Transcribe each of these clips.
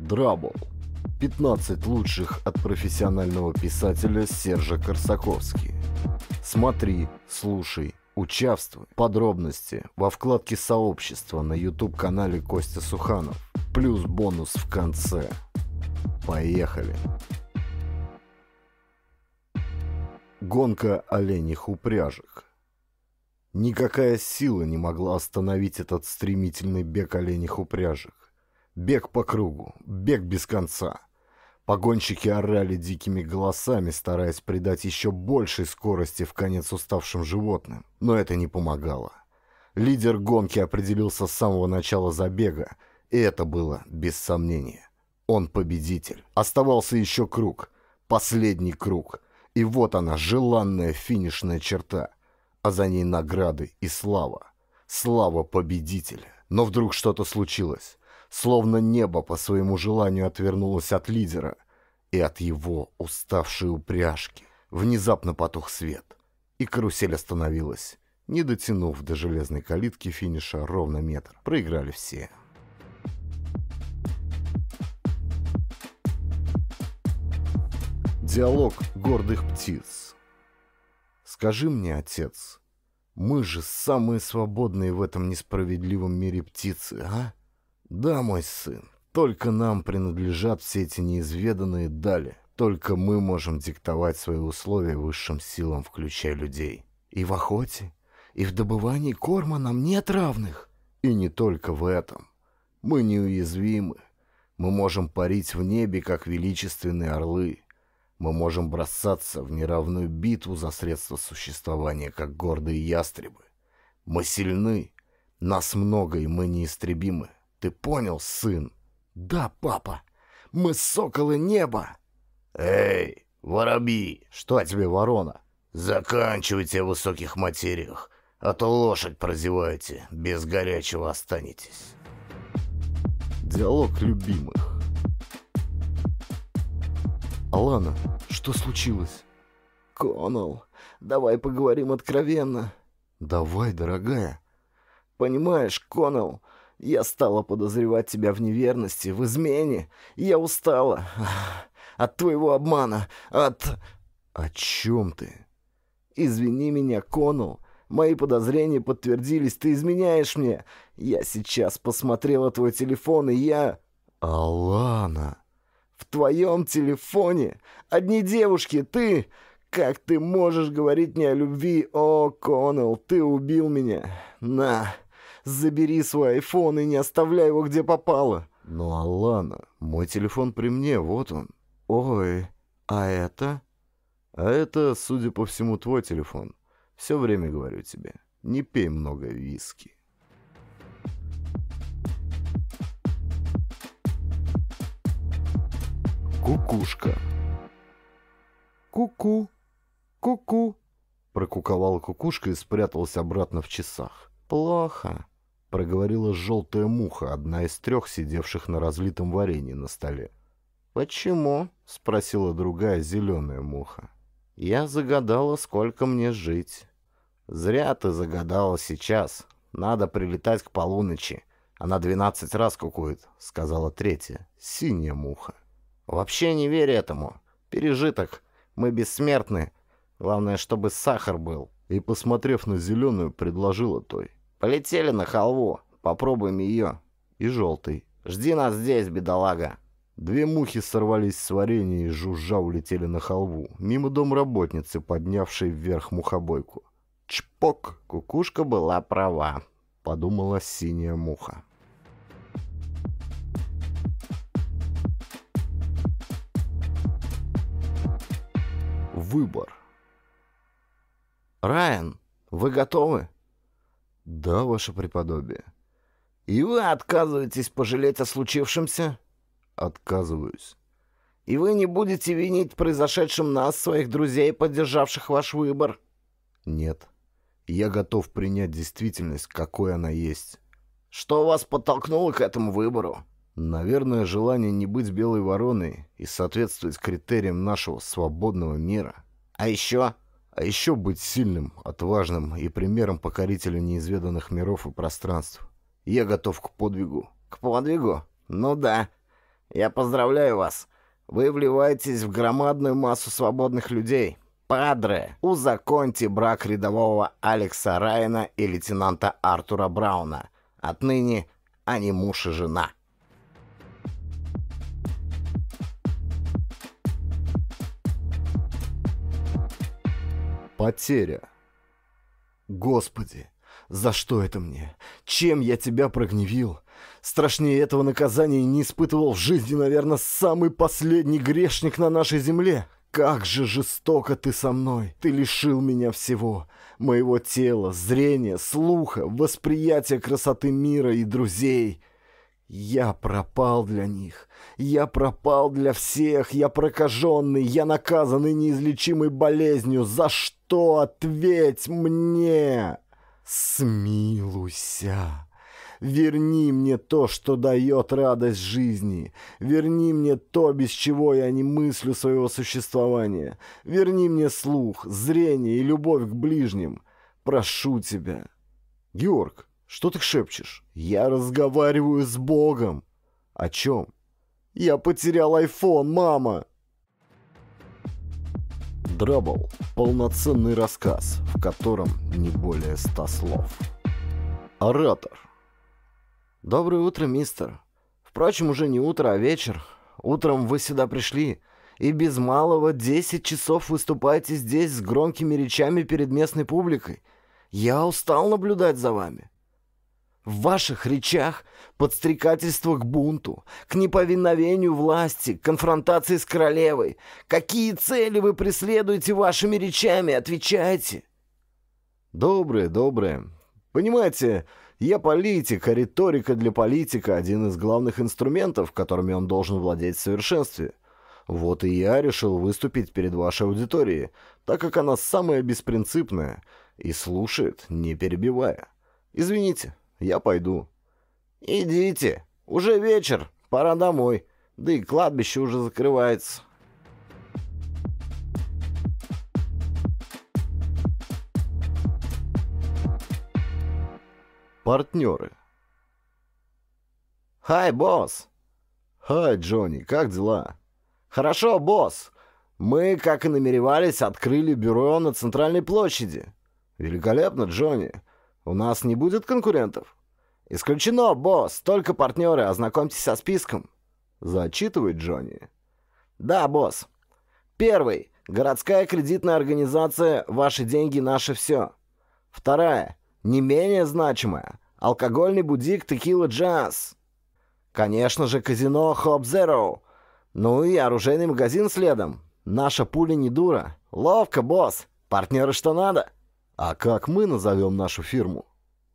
Драбл. 15 лучших от профессионального писателя Сержа Корсаковски. Смотри, слушай, участвуй. Подробности во вкладке сообщества на YouTube-канале Костя Суханов. Плюс бонус в конце. Поехали. Гонка оленях упряжек. Никакая сила не могла остановить этот стремительный бег оленях упряжек. Бег по кругу, бег без конца. Погонщики орали дикими голосами, стараясь придать еще большей скорости в конец уставшим животным, но это не помогало. Лидер гонки определился с самого начала забега, и это было без сомнения. Он победитель. Оставался еще круг, последний круг. И вот она, желанная финишная черта, а за ней награды и слава. Слава победителя. Но вдруг что-то случилось словно небо по своему желанию отвернулось от лидера и от его уставшей упряжки. Внезапно потух свет, и карусель остановилась, не дотянув до железной калитки финиша ровно метр. Проиграли все. Диалог гордых птиц. «Скажи мне, отец, мы же самые свободные в этом несправедливом мире птицы, а?» «Да, мой сын, только нам принадлежат все эти неизведанные дали. Только мы можем диктовать свои условия высшим силам, включая людей. И в охоте, и в добывании корма нам нет равных. И не только в этом. Мы неуязвимы. Мы можем парить в небе, как величественные орлы. Мы можем бросаться в неравную битву за средства существования, как гордые ястребы. Мы сильны. Нас много, и мы неистребимы. Ты понял, сын? Да, папа. Мы соколы неба. Эй, воробьи, что тебе, ворона? Заканчивайте о высоких материях, а то лошадь прозеваете, без горячего останетесь. Диалог любимых. Алана, что случилось? Конал, давай поговорим откровенно. Давай, дорогая. Понимаешь, Конал, я стала подозревать тебя в неверности, в измене. Я устала от твоего обмана, от...» «О чем ты?» «Извини меня, Конул. Мои подозрения подтвердились. Ты изменяешь мне. Я сейчас посмотрела твой телефон, и я...» «Алана...» «В твоем телефоне? Одни девушки, ты...» «Как ты можешь говорить мне о любви? О, Коннелл, ты убил меня! На, Забери свой айфон и не оставляй его где попало. Ну, Алана, мой телефон при мне, вот он. Ой, а это? А это, судя по всему, твой телефон. Все время говорю тебе, не пей много виски. Кукушка. Ку-ку, ку-ку. Прокуковал кукушка и спрятался обратно в часах. Плохо проговорила желтая муха, одна из трех сидевших на разлитом варенье на столе. «Почему?» — спросила другая зеленая муха. «Я загадала, сколько мне жить». «Зря ты загадала сейчас. Надо прилетать к полуночи. Она двенадцать раз кукует», — сказала третья, синяя муха. «Вообще не верь этому. Пережиток. Мы бессмертны. Главное, чтобы сахар был». И, посмотрев на зеленую, предложила той. Полетели на халву, попробуем ее. И желтый. Жди нас здесь, бедолага. Две мухи сорвались с варенья и жужжа улетели на халву, мимо домработницы, поднявшей вверх мухобойку. Чпок! Кукушка была права, подумала синяя муха. Выбор. «Райан, вы готовы?» «Да, ваше преподобие». «И вы отказываетесь пожалеть о случившемся?» «Отказываюсь». «И вы не будете винить произошедшим нас, своих друзей, поддержавших ваш выбор?» «Нет. Я готов принять действительность, какой она есть». «Что вас подтолкнуло к этому выбору?» «Наверное, желание не быть белой вороной и соответствовать критериям нашего свободного мира». «А еще?» а еще быть сильным, отважным и примером покорителя неизведанных миров и пространств. Я готов к подвигу. К подвигу? Ну да. Я поздравляю вас. Вы вливаетесь в громадную массу свободных людей. Падре, узаконьте брак рядового Алекса Райана и лейтенанта Артура Брауна. Отныне они муж и жена. Потеря. Господи, за что это мне? Чем я тебя прогневил? Страшнее этого наказания не испытывал в жизни, наверное, самый последний грешник на нашей земле. Как же жестоко ты со мной! Ты лишил меня всего. Моего тела, зрения, слуха, восприятия красоты мира и друзей. Я пропал для них. Я пропал для всех. Я прокаженный. Я наказанный неизлечимой болезнью. За что? Ответь мне! Смилуйся. Верни мне то, что дает радость жизни. Верни мне то, без чего я не мыслю своего существования. Верни мне слух, зрение и любовь к ближним. Прошу тебя. Георг, что ты шепчешь? Я разговариваю с Богом. О чем? Я потерял айфон, мама. Драбл – полноценный рассказ, в котором не более ста слов. Оратор. Доброе утро, мистер. Впрочем, уже не утро, а вечер. Утром вы сюда пришли, и без малого 10 часов выступаете здесь с громкими речами перед местной публикой. Я устал наблюдать за вами. В ваших речах подстрекательство к бунту, к неповиновению власти, к конфронтации с королевой. Какие цели вы преследуете вашими речами? Отвечайте. Доброе, доброе. Понимаете, я политик, а риторика для политика – один из главных инструментов, которыми он должен владеть в совершенстве. Вот и я решил выступить перед вашей аудиторией, так как она самая беспринципная и слушает, не перебивая. Извините. Я пойду». «Идите. Уже вечер. Пора домой. Да и кладбище уже закрывается». Партнеры. «Хай, босс!» «Хай, Джонни, как дела?» «Хорошо, босс. Мы, как и намеревались, открыли бюро на Центральной площади». «Великолепно, Джонни. У нас не будет конкурентов? Исключено, босс, только партнеры, ознакомьтесь со списком. Зачитывает Джонни. Да, босс. Первый. Городская кредитная организация «Ваши деньги, наше все». Вторая. Не менее значимая. Алкогольный будик «Текила Джаз». Конечно же, казино «Хоп Зеро». Ну и оружейный магазин следом. Наша пуля не дура. Ловко, босс. Партнеры что надо. А как мы назовем нашу фирму?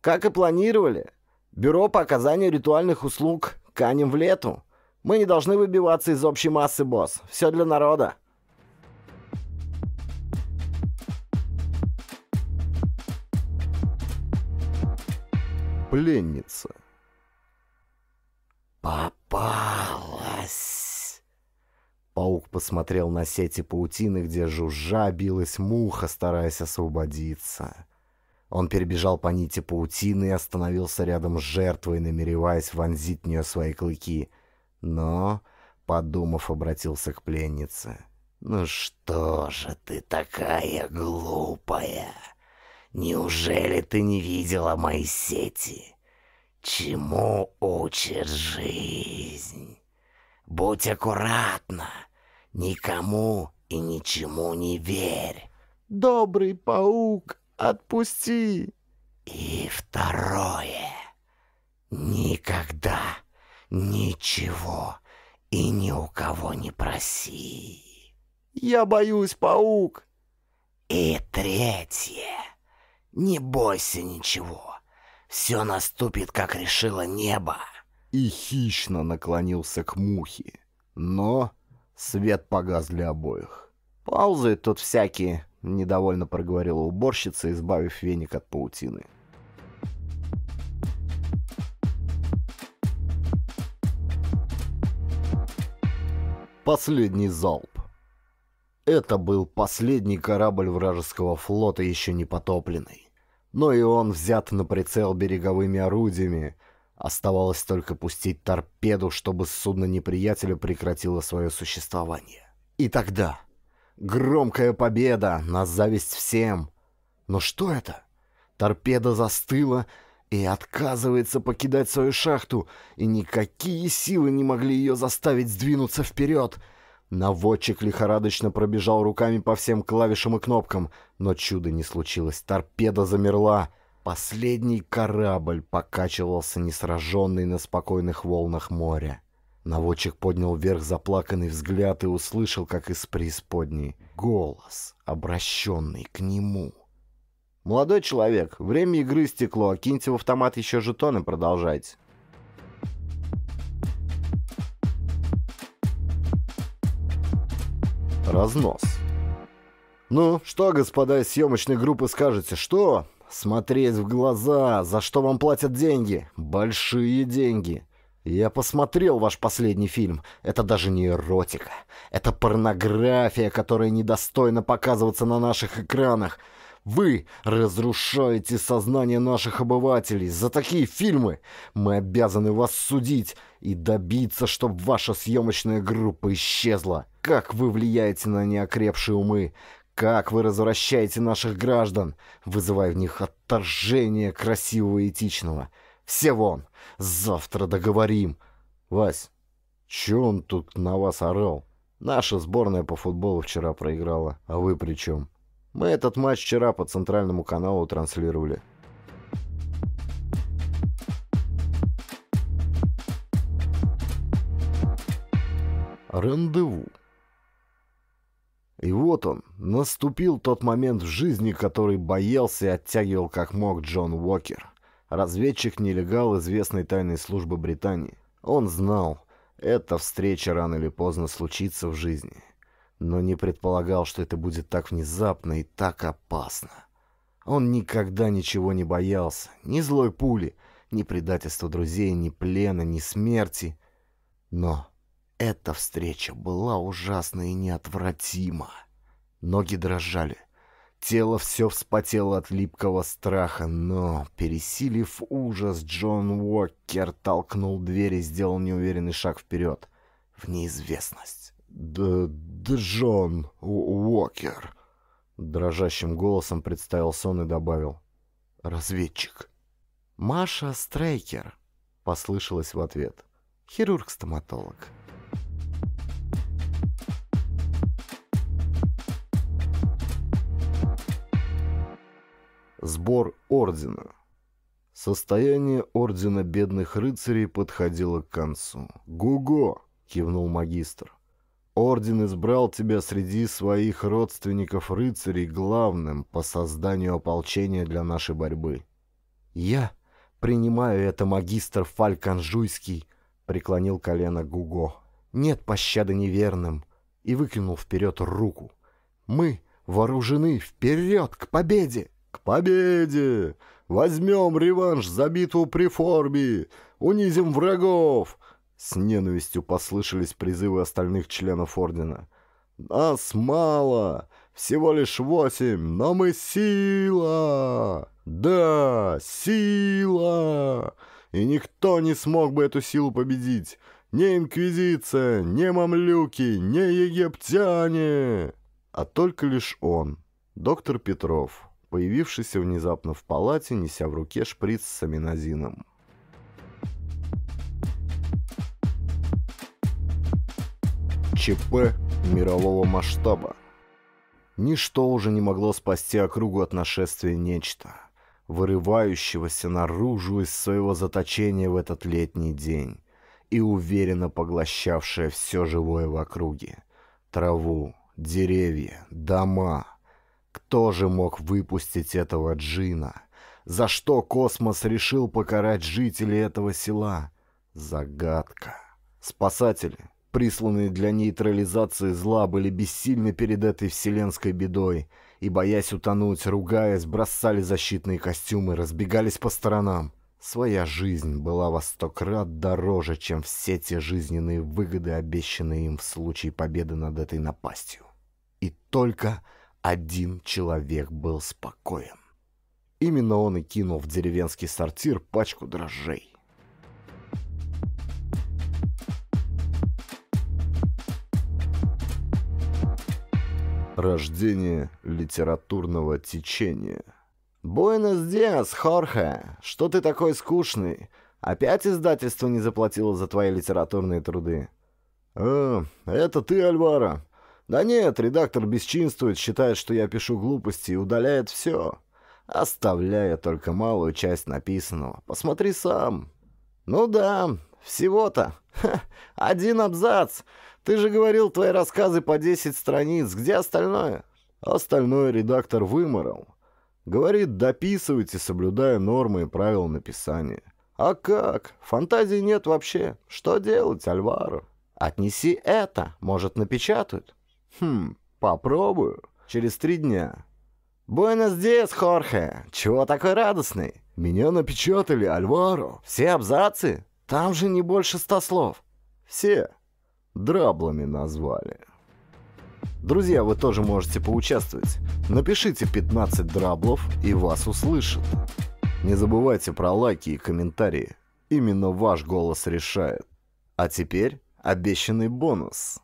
Как и планировали. Бюро по оказанию ритуальных услуг «Канем в лету». Мы не должны выбиваться из общей массы, босс. Все для народа. Пленница. Папа! посмотрел на сети паутины, где жужжа билась муха, стараясь освободиться. Он перебежал по нити паутины и остановился рядом с жертвой, намереваясь вонзить в нее свои клыки. Но, подумав, обратился к пленнице. «Ну что же ты такая глупая? Неужели ты не видела мои сети? Чему учит жизнь? Будь аккуратна!» Никому и ничему не верь. Добрый паук, отпусти. И второе. Никогда ничего и ни у кого не проси. Я боюсь, паук. И третье. Не бойся ничего. Все наступит, как решило небо. И хищно наклонился к мухе. Но Свет погас для обоих. «Паузы тут всякие», — недовольно проговорила уборщица, избавив веник от паутины. Последний залп. Это был последний корабль вражеского флота, еще не потопленный. Но и он взят на прицел береговыми орудиями — Оставалось только пустить торпеду, чтобы судно неприятеля прекратило свое существование. И тогда... Громкая победа, на зависть всем. Но что это? Торпеда застыла и отказывается покидать свою шахту, и никакие силы не могли ее заставить сдвинуться вперед. Наводчик лихорадочно пробежал руками по всем клавишам и кнопкам, но чуда не случилось. Торпеда замерла, Последний корабль покачивался несраженный на спокойных волнах моря. Наводчик поднял вверх заплаканный взгляд и услышал, как из преисподней, голос, обращенный к нему. «Молодой человек, время игры стекло, киньте в автомат еще жетоны, продолжайте». Разнос. «Ну, что, господа из съемочной группы, скажете, что?» смотреть в глаза, за что вам платят деньги. Большие деньги. Я посмотрел ваш последний фильм. Это даже не эротика. Это порнография, которая недостойна показываться на наших экранах. Вы разрушаете сознание наших обывателей. За такие фильмы мы обязаны вас судить и добиться, чтобы ваша съемочная группа исчезла. Как вы влияете на неокрепшие умы? Как вы развращаете наших граждан, вызывая в них отторжение красивого и этичного. Все вон! Завтра договорим!» «Вась, чё он тут на вас орал? Наша сборная по футболу вчера проиграла, а вы при чем? Мы этот матч вчера по центральному каналу транслировали». Рандеву. И вот он, наступил тот момент в жизни, который боялся и оттягивал как мог Джон Уокер. Разведчик-нелегал известной тайной службы Британии. Он знал, эта встреча рано или поздно случится в жизни. Но не предполагал, что это будет так внезапно и так опасно. Он никогда ничего не боялся. Ни злой пули, ни предательства друзей, ни плена, ни смерти. Но эта встреча была ужасна и неотвратима. Ноги дрожали. Тело все вспотело от липкого страха, но, пересилив ужас, Джон Уокер толкнул дверь и сделал неуверенный шаг вперед. В неизвестность. Д «Джон Уокер», — дрожащим голосом представил сон и добавил. «Разведчик». «Маша Стрейкер», — послышалось в ответ. «Хирург-стоматолог». Сбор ордена. Состояние ордена бедных рыцарей подходило к концу. «Гуго!» — кивнул магистр. «Орден избрал тебя среди своих родственников-рыцарей главным по созданию ополчения для нашей борьбы». «Я принимаю это, магистр Фальканжуйский!» — преклонил колено Гуго. «Нет пощады неверным!» — и выкинул вперед руку. «Мы вооружены! Вперед к победе!» «К победе! Возьмем реванш за битву при форме! Унизим врагов!» С ненавистью послышались призывы остальных членов Ордена. «Нас мало! Всего лишь восемь, но мы сила! Да, сила! И никто не смог бы эту силу победить! Не Инквизиция, не Мамлюки, не Египтяне!» А только лишь он, доктор Петров, появившийся внезапно в палате, неся в руке шприц с аминозином. ЧП мирового масштаба. Ничто уже не могло спасти округу от нашествия нечто, вырывающегося наружу из своего заточения в этот летний день и уверенно поглощавшее все живое в округе. Траву, деревья, дома — кто же мог выпустить этого джина? За что космос решил покарать жителей этого села? Загадка. Спасатели, присланные для нейтрализации зла, были бессильны перед этой вселенской бедой и, боясь утонуть, ругаясь, бросали защитные костюмы, разбегались по сторонам. Своя жизнь была во сто крат дороже, чем все те жизненные выгоды, обещанные им в случае победы над этой напастью. И только один человек был спокоен. Именно он и кинул в деревенский сортир пачку дрожжей. Рождение литературного течения. «Буэнос диас, Хорхе! Что ты такой скучный? Опять издательство не заплатило за твои литературные труды?» «А, это ты, Альвара. Да нет, редактор бесчинствует, считает, что я пишу глупости и удаляет все, оставляя только малую часть написанного. Посмотри сам. Ну да, всего-то. Один абзац. Ты же говорил, твои рассказы по 10 страниц. Где остальное? Остальное редактор выморал. Говорит, дописывайте, соблюдая нормы и правила написания. А как? Фантазии нет вообще. Что делать, Альваро? Отнеси это, может, напечатают. Хм, попробую. Через три дня. «Буэнос диас, Хорхе! Чего такой радостный?» «Меня напечатали, Альваро!» «Все абзацы? Там же не больше ста слов!» «Все!» «Драблами назвали!» Друзья, вы тоже можете поучаствовать. Напишите 15 драблов, и вас услышат. Не забывайте про лайки и комментарии. Именно ваш голос решает. А теперь обещанный бонус.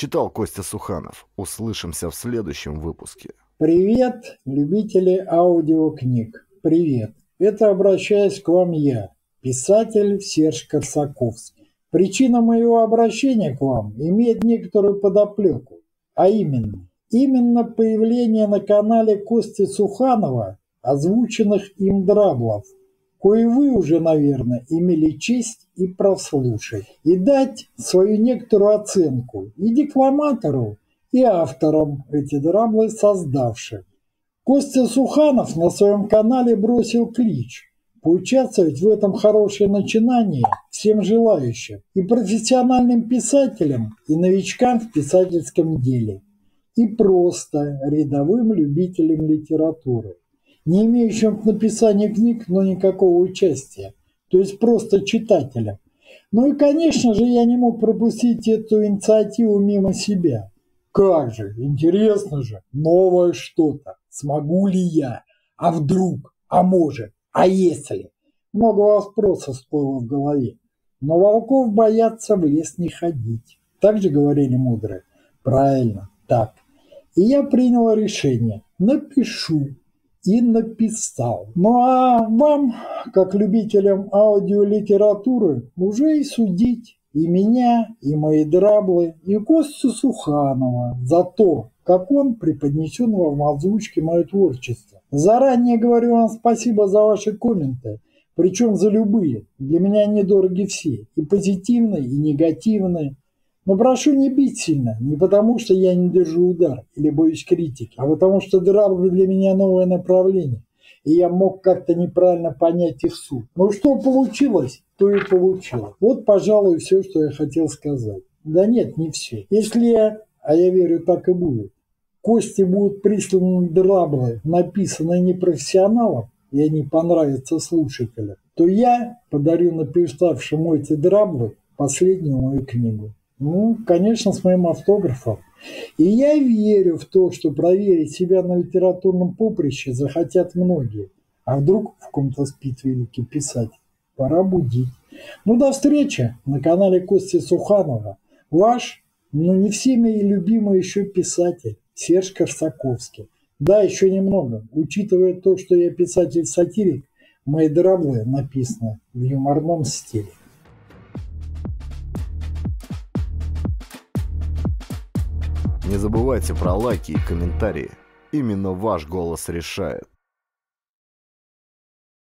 Читал Костя Суханов. Услышимся в следующем выпуске. Привет, любители аудиокниг. Привет. Это обращаюсь к вам я, писатель Серж Корсаковский. Причина моего обращения к вам имеет некоторую подоплеку, а именно, именно появление на канале Кости Суханова озвученных им драблов – кои вы уже, наверное, имели честь и прослушать, и дать свою некоторую оценку и декламатору, и авторам эти драмы создавших. Костя Суханов на своем канале бросил клич поучаствовать в этом хорошее начинание всем желающим и профессиональным писателям, и новичкам в писательском деле, и просто рядовым любителям литературы не имеющим в написании книг, но никакого участия, то есть просто читателям. Ну и, конечно же, я не мог пропустить эту инициативу мимо себя. Как же, интересно же, новое что-то. Смогу ли я? А вдруг? А может? А если? Много вопросов всплыло в голове. Но волков боятся в лес не ходить. Так же говорили мудрые. Правильно, так. И я принял решение. Напишу и написал. Ну а вам, как любителям аудиолитературы, уже и судить и меня, и мои драблы, и Костю Суханова за то, как он преподнесен вам в озвучке мое творчество. Заранее говорю вам спасибо за ваши комменты, причем за любые. Для меня недороги все, и позитивные, и негативные. Но прошу не бить сильно, не потому что я не держу удар или боюсь критики, а потому что драблы для меня новое направление, и я мог как-то неправильно понять их суть. Ну что получилось, то и получилось. Вот, пожалуй, все, что я хотел сказать. Да нет, не все. Если я, а я верю, так и будет, кости будут присланы драблы, написанные непрофессионалом, и они понравятся слушателям, то я подарю написавшему эти драблы последнюю мою книгу. Ну, конечно, с моим автографом. И я верю в то, что проверить себя на литературном поприще захотят многие. А вдруг в ком-то спит великий писатель? Пора будить. Ну, до встречи на канале Кости Суханова. Ваш, но ну, не всеми и любимый еще писатель Серж Корсаковский. Да, еще немного. Учитывая то, что я писатель-сатирик, мои драблы написаны в юморном стиле. Не забывайте про лайки и комментарии. Именно ваш голос решает.